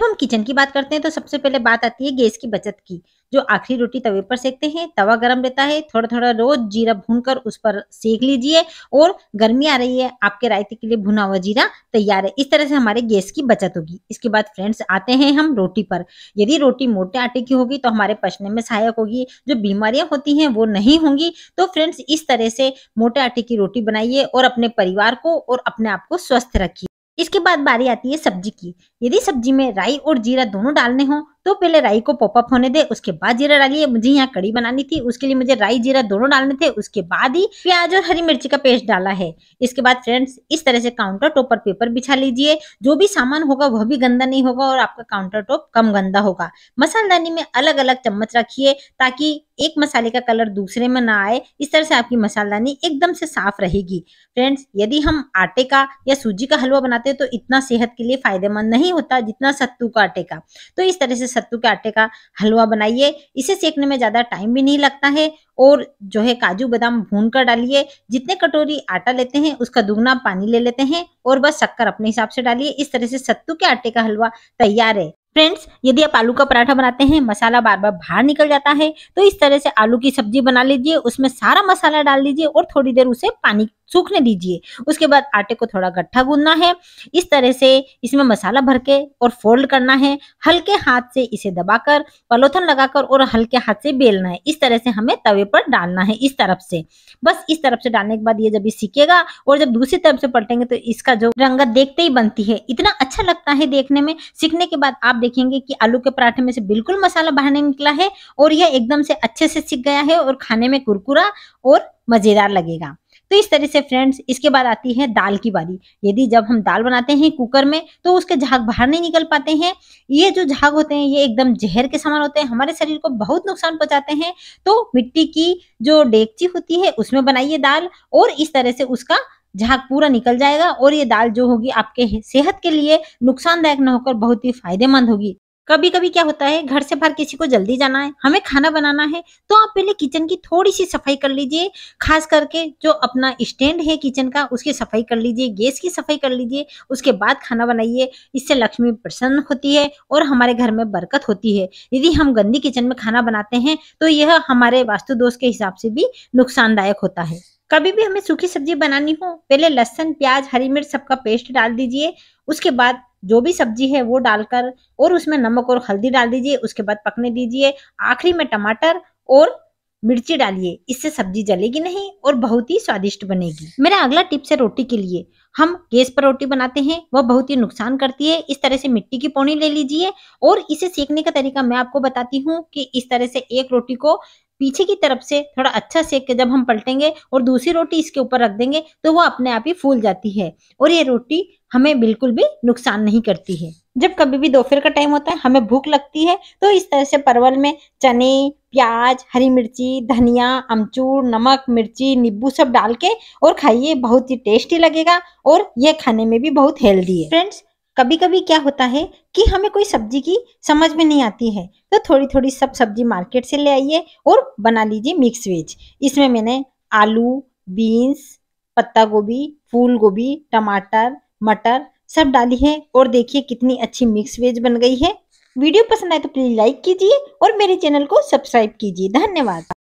जब हम किचन की बात करते हैं तो सबसे पहले बात आती है गैस की बचत की जो आखिरी रोटी तवे पर सेकते हैं तवा गर्म रहता है थोड़ा थोड़ा रोज जीरा भूनकर उस पर सेक लीजिए और गर्मी आ रही है आपके रायते के लिए भुना हुआ जीरा तैयार है इस तरह से हमारे गैस की बचत होगी इसके बाद फ्रेंड्स आते हैं हम रोटी पर यदि रोटी मोटे आटे की होगी तो हमारे पचने में सहायक होगी जो बीमारियां होती हैं वो नहीं होंगी तो फ्रेंड्स इस तरह से मोटे आटे की रोटी बनाइए और अपने परिवार को और अपने आप को स्वस्थ रखिए इसके बाद बारी आती है सब्जी की यदि सब्जी में राई और जीरा दोनों डालने हो तो पहले राई को पॉपअप होने दे उसके बाद जीरा डालिए मुझे यहाँ कड़ी बनानी थी उसके लिए मुझे राई जीरा दोनों डालने थे उसके बाद ही प्याज और हरी मिर्ची का पेस्ट डाला है इसके बाद फ्रेंड्स इस तरह से काउंटर टॉप पर पेपर बिछा लीजिए जो भी सामान होगा वह भी गंदा नहीं होगा और आपका काउंटर टॉप कम गंदा होगा मसालदानी में अलग अलग चम्मच रखिए ताकि एक मसाले का कलर दूसरे में ना आए इस तरह से आपकी मसालदानी एकदम से साफ रहेगी फ्रेंड्स यदि हम आटे का या सूजी का हलवा बनाते हैं तो इतना सेहत के लिए फायदेमंद नहीं नहीं होता जितना सत्तू का आटे का तो इस तरह से सत्तू के आटे का हलवा बनाइए इसे सेकने में ज़्यादा टाइम भी नहीं लगता है और जो है काजू बादाम भून कर डालिए जितने कटोरी आटा लेते हैं उसका दुगना पानी ले लेते हैं और बस शक्कर अपने हिसाब से डालिए इस तरह से सत्तू के आटे का हलवा तैयार है फ्रेंड्स यदि आप आलू का पराठा बनाते हैं मसाला बार बार बाहर निकल जाता है तो इस तरह से आलू की सब्जी बना लीजिए उसमें सारा मसाला डाल दीजिए और थोड़ी देर उसे पानी सूखने दीजिए उसके बाद आटे को थोड़ा गट्ठा गूंदना है इस तरह से इसमें मसाला भर के और फोल्ड करना है हल्के हाथ से इसे दबाकर पलोथन लगाकर और हल्के हाथ से बेलना है इस तरह से हमें तवे पर डालना है इस तरफ से बस इस तरफ से डालने के बाद ये जब ये सीखेगा और जब दूसरी तरफ से पलटेंगे तो इसका जो रंगत देखते ही बनती है इतना अच्छा लगता है देखने में सीखने के बाद आप देखेंगे कि आलू के पराठे में से बिल्कुल मसाला बाहर नहीं निकला है और यह एकदम से अच्छे से सीख गया है और खाने में कुरकुरा और मजेदार लगेगा तो इस तरह से फ्रेंड्स इसके बाद आती है दाल की बारी यदि जब हम दाल बनाते हैं कुकर में तो उसके झाग बाहर नहीं निकल पाते हैं ये जो झाग होते हैं ये एकदम जहर के समान होते हैं हमारे शरीर को बहुत नुकसान पहुंचाते हैं तो मिट्टी की जो डेगची होती है उसमें बनाइए दाल और इस तरह से उसका झाग पूरा निकल जाएगा और ये दाल जो होगी आपके सेहत के लिए नुकसानदायक न होकर बहुत ही फायदेमंद होगी कभी कभी क्या होता है घर से बाहर किसी को जल्दी जाना है हमें खाना बनाना है तो आप पहले किचन की थोड़ी सी सफाई कर लीजिए खास करके जो अपना स्टैंड है किचन का उसकी सफाई कर लीजिए गैस की सफाई कर लीजिए उसके बाद खाना बनाइए इससे लक्ष्मी प्रसन्न होती है और हमारे घर में बरकत होती है यदि हम गंदी किचन में खाना बनाते हैं तो यह हमारे वास्तु दोष के हिसाब से भी नुकसानदायक होता है कभी भी हमें सूखी सब्जी बनानी हो पहले लहसन प्याज हरी मिर्च सबका पेस्ट डाल दीजिए उसके बाद जो भी सब्जी है वो डालकर और उसमें नमक और हल्दी डाल दीजिए उसके बाद पकने दीजिए आखिरी में टमाटर और मिर्ची डालिए इससे सब्जी जलेगी नहीं और बहुत ही स्वादिष्ट बनेगी मेरा अगला टिप्स है रोटी के लिए हम गैस पर रोटी बनाते हैं वह बहुत ही नुकसान करती है इस तरह से मिट्टी की पौनी ले लीजिए और इसे सेकने का तरीका मैं आपको बताती हूँ कि इस तरह से एक रोटी को पीछे की तरफ से थोड़ा अच्छा सेक के जब हम पलटेंगे और दूसरी रोटी इसके ऊपर रख देंगे तो वो अपने आप ही फूल जाती है और ये रोटी हमें बिल्कुल भी नुकसान नहीं करती है जब कभी भी दोपहर का टाइम होता है हमें भूख लगती है तो इस तरह से परवल में चने प्याज हरी मिर्ची धनिया अमचूर नमक मिर्ची नींबू सब डाल के और खाइए बहुत ही टेस्टी लगेगा और यह खाने में भी बहुत हेल्दी है फ्रेंड्स कभी कभी क्या होता है कि हमें कोई सब्जी की समझ में नहीं आती है तो थोड़ी थोड़ी सब सब्जी मार्केट से ले आइए और बना लीजिए मिक्स वेज इसमें मैंने आलू बीन्स पत्ता गोभी फूल गोभी टमाटर मटर सब डाली है और देखिए कितनी अच्छी मिक्स वेज बन गई है वीडियो पसंद आए तो प्लीज़ लाइक कीजिए और मेरे चैनल को सब्सक्राइब कीजिए धन्यवाद